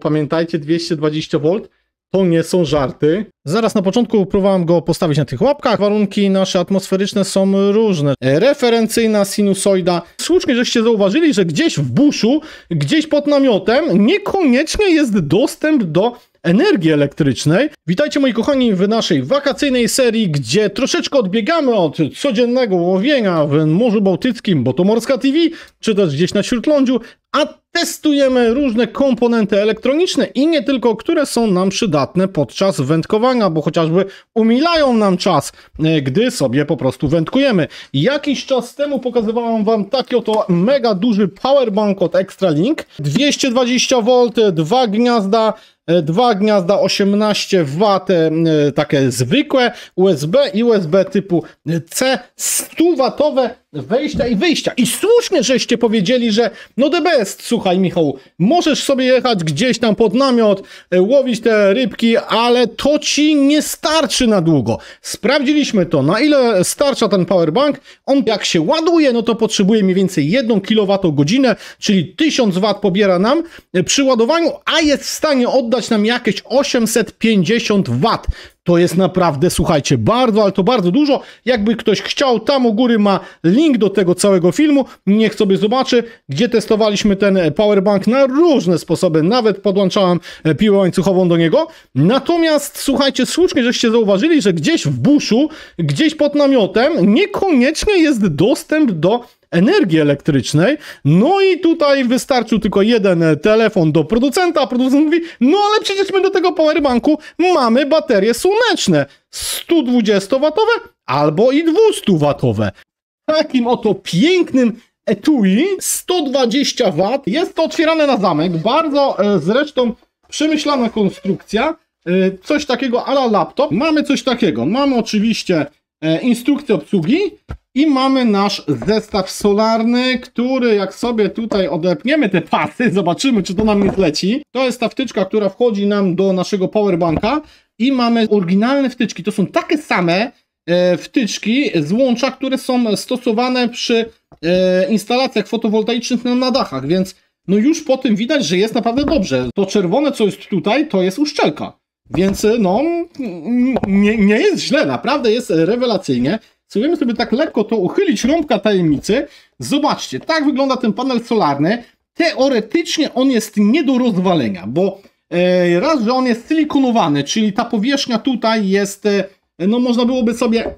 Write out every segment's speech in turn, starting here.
Pamiętajcie, 220 V to nie są żarty. Zaraz na początku próbowałem go postawić na tych łapkach. Warunki nasze atmosferyczne są różne. E, referencyjna sinusoida. Słusznie, żeście zauważyli, że gdzieś w buszu, gdzieś pod namiotem niekoniecznie jest dostęp do energii elektrycznej. Witajcie moi kochani w naszej wakacyjnej serii, gdzie troszeczkę odbiegamy od codziennego łowienia w Morzu Bałtyckim, bo to Morska TV, czy też gdzieś na Śródlądziu, a testujemy różne komponenty elektroniczne i nie tylko, które są nam przydatne podczas wędkowania, bo chociażby umilają nam czas, e, gdy sobie po prostu wędkujemy. Jakiś czas temu pokazywałem Wam taki oto mega duży powerbank od Extralink, 220V, dwa gniazda E, dwa gniazda 18W, e, takie zwykłe USB i USB typu e, C, 100W wejścia i wyjścia. I słusznie żeście powiedzieli, że no the best, słuchaj Michał, możesz sobie jechać gdzieś tam pod namiot, łowić te rybki, ale to ci nie starczy na długo. Sprawdziliśmy to, na ile starcza ten powerbank. On jak się ładuje, no to potrzebuje mniej więcej 1 kWh, czyli 1000 W pobiera nam przy ładowaniu, a jest w stanie oddać nam jakieś 850 W. To jest naprawdę, słuchajcie, bardzo, ale to bardzo dużo. Jakby ktoś chciał, tam u góry ma link do tego całego filmu. Niech sobie zobaczy, gdzie testowaliśmy ten e, powerbank na różne sposoby. Nawet podłączałem e, piłę łańcuchową do niego. Natomiast, słuchajcie, słusznie żeście zauważyli, że gdzieś w buszu, gdzieś pod namiotem, niekoniecznie jest dostęp do energii elektrycznej. No i tutaj wystarczył tylko jeden e, telefon do producenta, a producent mówi, no ale przecież my do tego powerbanku mamy baterie słoneczne 120-watowe albo i 200-watowe. Takim oto pięknym etui 120 W. Jest to otwierane na zamek, bardzo e, zresztą przemyślana konstrukcja. E, coś takiego ala laptop. Mamy coś takiego. Mamy oczywiście instrukcję obsługi i mamy nasz zestaw solarny, który jak sobie tutaj odepniemy te pasy, zobaczymy czy to nam nie zleci. To jest ta wtyczka, która wchodzi nam do naszego powerbanka i mamy oryginalne wtyczki. To są takie same e, wtyczki z łącza, które są stosowane przy e, instalacjach fotowoltaicznych na, na dachach, więc no już po tym widać, że jest naprawdę dobrze. To czerwone, co jest tutaj, to jest uszczelka. Więc no, nie, nie jest źle, naprawdę jest rewelacyjnie spróbujemy sobie tak lekko to uchylić rąbka tajemnicy. Zobaczcie, tak wygląda ten panel solarny. Teoretycznie on jest nie do rozwalenia, bo e, raz, że on jest silikonowany, czyli ta powierzchnia tutaj jest, e, no można byłoby sobie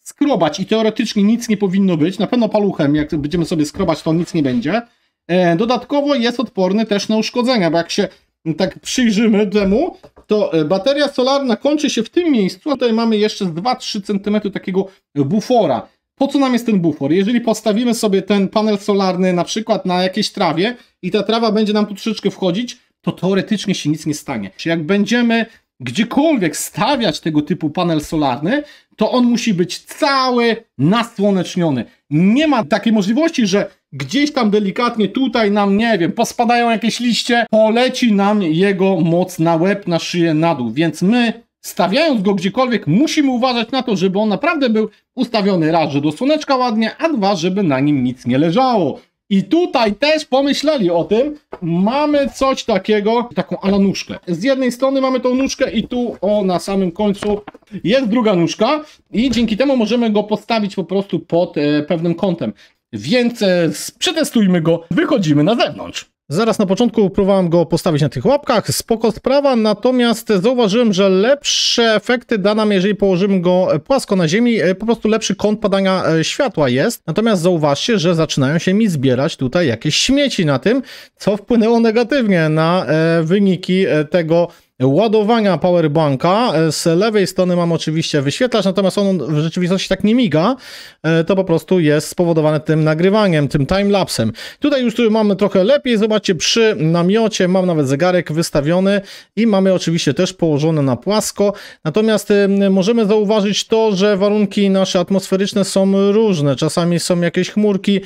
skrobać i teoretycznie nic nie powinno być. Na pewno paluchem, jak będziemy sobie skrobać, to nic nie będzie. E, dodatkowo jest odporny też na uszkodzenia, bo jak się tak przyjrzymy temu, to e, bateria solarna kończy się w tym miejscu, a tutaj mamy jeszcze 2-3 cm takiego bufora. Po co nam jest ten bufor? Jeżeli postawimy sobie ten panel solarny na przykład na jakiejś trawie i ta trawa będzie nam tu troszeczkę wchodzić, to teoretycznie się nic nie stanie. Czy jak będziemy gdziekolwiek stawiać tego typu panel solarny, to on musi być cały nasłoneczniony. Nie ma takiej możliwości, że gdzieś tam delikatnie tutaj nam, nie wiem, pospadają jakieś liście, poleci nam jego moc na łeb, na szyję, na dół. Więc my, stawiając go gdziekolwiek, musimy uważać na to, żeby on naprawdę był ustawiony raz, że do słoneczka ładnie, a dwa, żeby na nim nic nie leżało. I tutaj też pomyśleli o tym, mamy coś takiego, taką ala nóżkę. Z jednej strony mamy tą nóżkę i tu o na samym końcu jest druga nóżka i dzięki temu możemy go postawić po prostu pod e, pewnym kątem. Więc e, przetestujmy go, wychodzimy na zewnątrz. Zaraz na początku próbowałem go postawić na tych łapkach, spoko sprawa, natomiast zauważyłem, że lepsze efekty da nam, jeżeli położymy go płasko na ziemi, e, po prostu lepszy kąt padania e, światła jest. Natomiast zauważcie, że zaczynają się mi zbierać tutaj jakieś śmieci na tym, co wpłynęło negatywnie na e, wyniki tego ładowania powerbanka. E, z lewej strony mam oczywiście wyświetlacz, natomiast on w rzeczywistości tak nie miga. E, to po prostu jest spowodowane tym nagrywaniem, tym timelapsem. Tutaj już tu mamy trochę lepiej. Zobaczcie, przy namiocie mam nawet zegarek wystawiony i mamy oczywiście też położone na płasko. Natomiast e, możemy zauważyć to, że warunki nasze atmosferyczne są różne. Czasami są jakieś chmurki,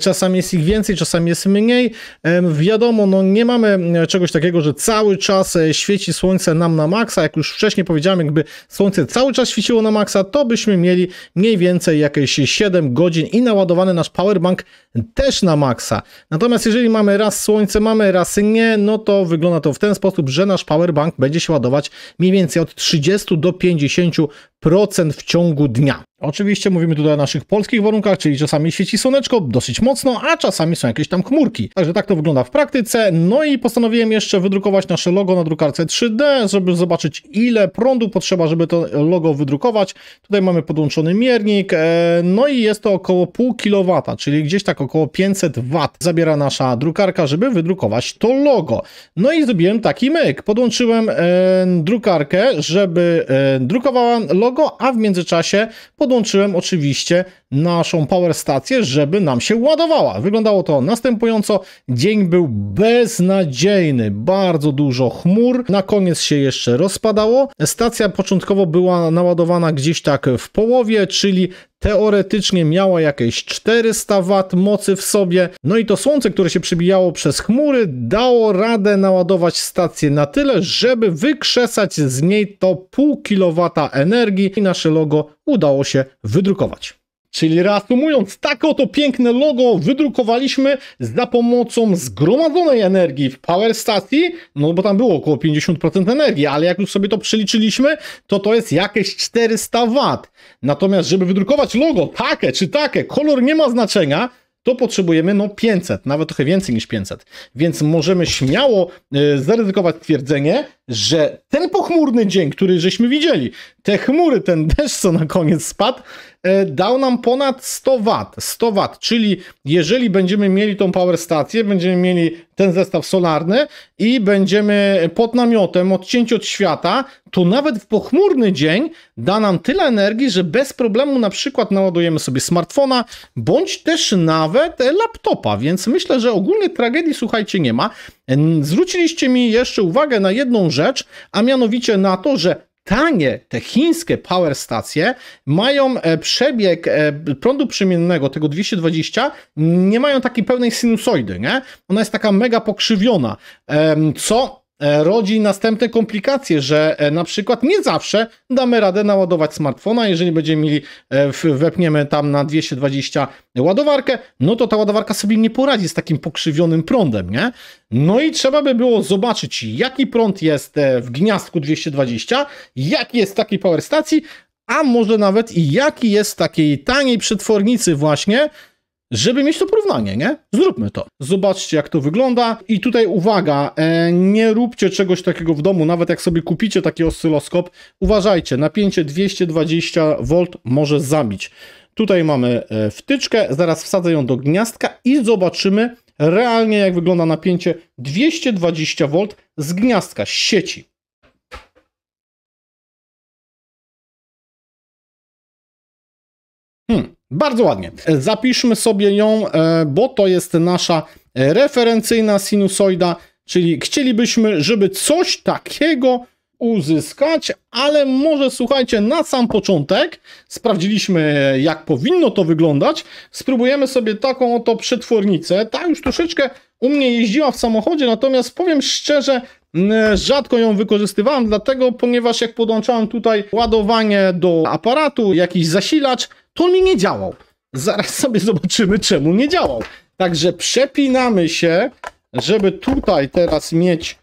czasami jest ich więcej, czasami jest mniej. Wiadomo, no nie mamy czegoś takiego, że cały czas świeci świeci słońce nam na maksa, jak już wcześniej powiedziałem, jakby słońce cały czas świeciło na maksa, to byśmy mieli mniej więcej jakieś 7 godzin i naładowany nasz powerbank też na maksa. Natomiast jeżeli mamy raz słońce, mamy raz nie, no to wygląda to w ten sposób, że nasz powerbank będzie się ładować mniej więcej od 30 do 50% w ciągu dnia. Oczywiście mówimy tutaj o naszych polskich warunkach, czyli czasami świeci słoneczko dosyć mocno, a czasami są jakieś tam chmurki. Także tak to wygląda w praktyce. No i postanowiłem jeszcze wydrukować nasze logo na drukarce 3D, żeby zobaczyć ile prądu potrzeba, żeby to logo wydrukować. Tutaj mamy podłączony miernik, e, no i jest to około pół kilowata, czyli gdzieś tak około 500 W zabiera nasza drukarka, żeby wydrukować to logo. No i zrobiłem taki myk. Podłączyłem e, drukarkę, żeby e, drukowała logo, a w międzyczasie podłączyłem podłączyłem oczywiście naszą power stację, żeby nam się ładowała. Wyglądało to następująco. Dzień był beznadziejny, bardzo dużo chmur, na koniec się jeszcze rozpadało. Stacja początkowo była naładowana gdzieś tak w połowie, czyli teoretycznie miała jakieś 400 W mocy w sobie. No i to słońce, które się przebijało przez chmury, dało radę naładować stację na tyle, żeby wykrzesać z niej to pół kilowata energii i nasze logo udało się wydrukować. Czyli reasumując, tak oto piękne logo wydrukowaliśmy za pomocą zgromadzonej energii w Power Stacji, no bo tam było około 50% energii, ale jak już sobie to przeliczyliśmy, to to jest jakieś 400 W. Natomiast, żeby wydrukować logo takie czy takie, kolor nie ma znaczenia, to potrzebujemy no 500, nawet trochę więcej niż 500. Więc możemy śmiało yy, zaryzykować twierdzenie, że ten pochmurny dzień, który żeśmy widzieli, te chmury, ten deszcz, co na koniec spadł, e, dał nam ponad 100 W. 100 W, czyli jeżeli będziemy mieli tą power stację, będziemy mieli ten zestaw solarny i będziemy pod namiotem, odcięci od świata, to nawet w pochmurny dzień da nam tyle energii, że bez problemu na przykład naładujemy sobie smartfona, bądź też nawet laptopa, więc myślę, że ogólnie tragedii, słuchajcie, nie ma. Zwróciliście mi jeszcze uwagę na jedną rzecz, a mianowicie na to, że tanie te chińskie power stacje mają e, przebieg e, prądu przemiennego tego 220 nie mają takiej pełnej sinusoidy, nie? Ona jest taka mega pokrzywiona, co E, rodzi następne komplikacje, że e, na przykład nie zawsze damy radę naładować smartfona, jeżeli będziemy mieli, e, wepniemy tam na 220 ładowarkę, no to ta ładowarka sobie nie poradzi z takim pokrzywionym prądem, nie? No i trzeba by było zobaczyć, jaki prąd jest w gniazdku 220, jaki jest w takiej power stacji, a może nawet i jaki jest w takiej taniej przetwornicy właśnie, żeby mieć to porównanie, nie? Zróbmy to. Zobaczcie, jak to wygląda. I tutaj uwaga, e, nie róbcie czegoś takiego w domu, nawet jak sobie kupicie taki oscyloskop. Uważajcie, napięcie 220 V może zabić. Tutaj mamy e, wtyczkę, zaraz wsadzę ją do gniazdka i zobaczymy realnie, jak wygląda napięcie 220 V z gniazdka, z sieci. Bardzo ładnie. Zapiszmy sobie ją, e, bo to jest nasza referencyjna sinusoida, czyli chcielibyśmy, żeby coś takiego uzyskać, ale może słuchajcie, na sam początek sprawdziliśmy, jak powinno to wyglądać. Spróbujemy sobie taką oto przetwornicę. Ta już troszeczkę u mnie jeździła w samochodzie, natomiast powiem szczerze, Mm, rzadko ją wykorzystywałem, dlatego, ponieważ jak podłączałem tutaj ładowanie do aparatu, jakiś zasilacz, to mi nie działał. Zaraz sobie zobaczymy, czemu nie działał. Także przepinamy się, żeby tutaj teraz mieć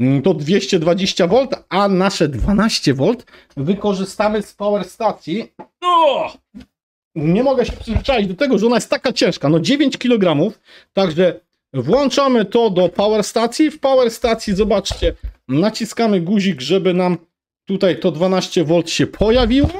mm, to 220V, a nasze 12V wykorzystamy z power stacji. No, Nie mogę się przyzwyczaić do tego, że ona jest taka ciężka. No 9 kg, także Włączamy to do power stacji. W power stacji zobaczcie, naciskamy guzik, żeby nam tutaj to 12V się pojawiło.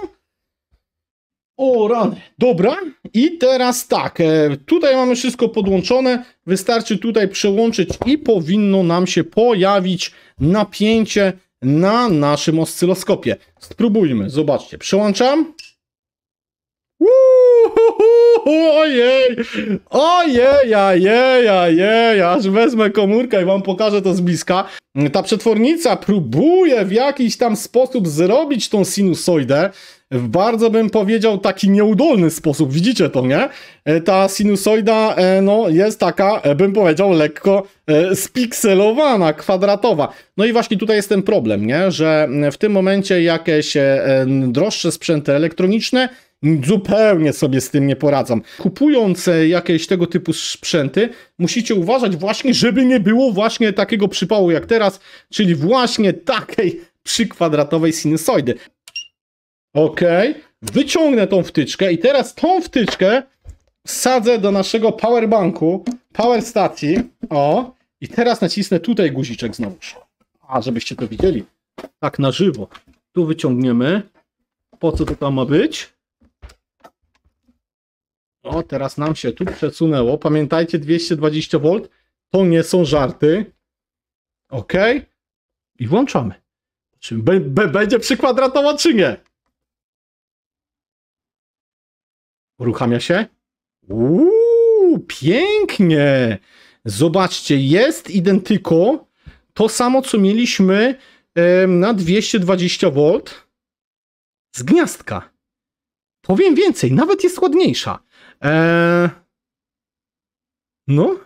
O rany. Dobra, i teraz tak, e, tutaj mamy wszystko podłączone, wystarczy tutaj przełączyć i powinno nam się pojawić napięcie na naszym oscyloskopie. Spróbujmy, zobaczcie, przełączam. Ojej! Ojej, ojej, ojej, aż wezmę komórkę i wam pokażę to z bliska. Ta przetwornica próbuje w jakiś tam sposób zrobić tą sinusoidę w bardzo bym powiedział taki nieudolny sposób, widzicie to, nie? E, ta sinusoida e, no, jest taka, e, bym powiedział, lekko spikselowana, kwadratowa. No i właśnie tutaj jest ten problem, nie? Że w tym momencie jakieś droższe sprzęty elektroniczne zupełnie sobie z tym nie poradzą. Kupując e, jakieś tego typu sprzęty, musicie uważać właśnie, żeby nie było właśnie takiego przypału jak teraz, czyli właśnie takiej przykwadratowej sinusoidy. Ok, wyciągnę tą wtyczkę i teraz tą wtyczkę wsadzę do naszego powerbanku, power stacji, o, i teraz nacisnę tutaj guziczek znowu. A, żebyście to widzieli. Tak, na żywo. Tu wyciągniemy. Po co to tam ma być? O, teraz nam się tu przesunęło. Pamiętajcie, 220 V to nie są żarty. OK. I włączamy. Czy będzie przykwadratowa, czy nie? Uruchamia się. Uuu, pięknie. Zobaczcie, jest identyko to samo, co mieliśmy na 220 V z gniazdka. Powiem więcej, nawet jest ładniejsza. Eee... No?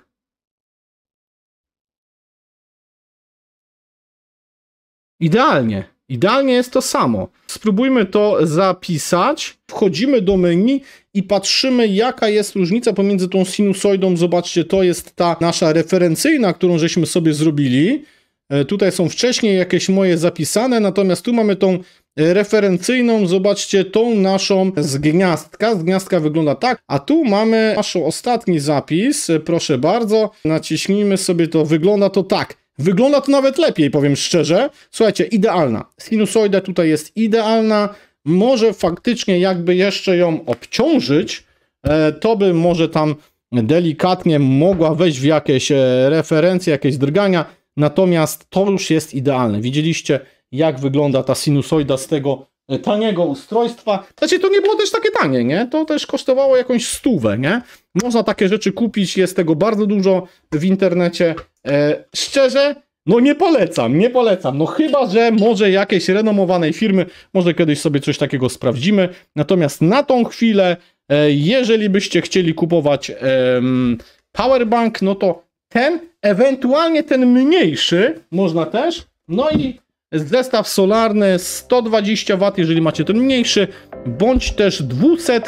Idealnie. Idealnie jest to samo. Spróbujmy to zapisać. Wchodzimy do menu i patrzymy, jaka jest różnica pomiędzy tą sinusoidą. Zobaczcie, to jest ta nasza referencyjna, którą żeśmy sobie zrobili. Eee, tutaj są wcześniej jakieś moje zapisane, natomiast tu mamy tą referencyjną. Zobaczcie tą naszą z gniazdka. Z gniazdka wygląda tak, a tu mamy nasz ostatni zapis. Proszę bardzo, naciśnijmy sobie to. Wygląda to tak. Wygląda to nawet lepiej, powiem szczerze. Słuchajcie, idealna. Sinusoida tutaj jest idealna. Może faktycznie jakby jeszcze ją obciążyć, e, to by może tam delikatnie mogła wejść w jakieś e, referencje, jakieś drgania. Natomiast to już jest idealne. Widzieliście, jak wygląda ta sinusoida z tego e, taniego ustrojstwa. Znaczy, to nie było też takie tanie, nie? To też kosztowało jakąś stówę, nie? Można takie rzeczy kupić, jest tego bardzo dużo w internecie. E, szczerze, no nie polecam, nie polecam. No chyba, że może jakiejś renomowanej firmy, może kiedyś sobie coś takiego sprawdzimy. Natomiast na tą chwilę, e, jeżeli byście chcieli kupować e, powerbank, no to ten, ewentualnie ten mniejszy, można też. No i Zestaw solarny 120 W, jeżeli macie ten mniejszy, bądź też 200,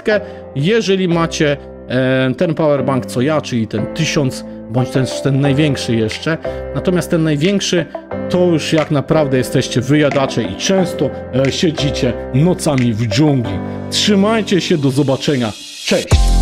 jeżeli macie e, ten powerbank co ja, czyli ten 1000 bądź ten, ten największy jeszcze. Natomiast ten największy to już jak naprawdę jesteście wyjadacze i często e, siedzicie nocami w dżungli. Trzymajcie się, do zobaczenia. Cześć!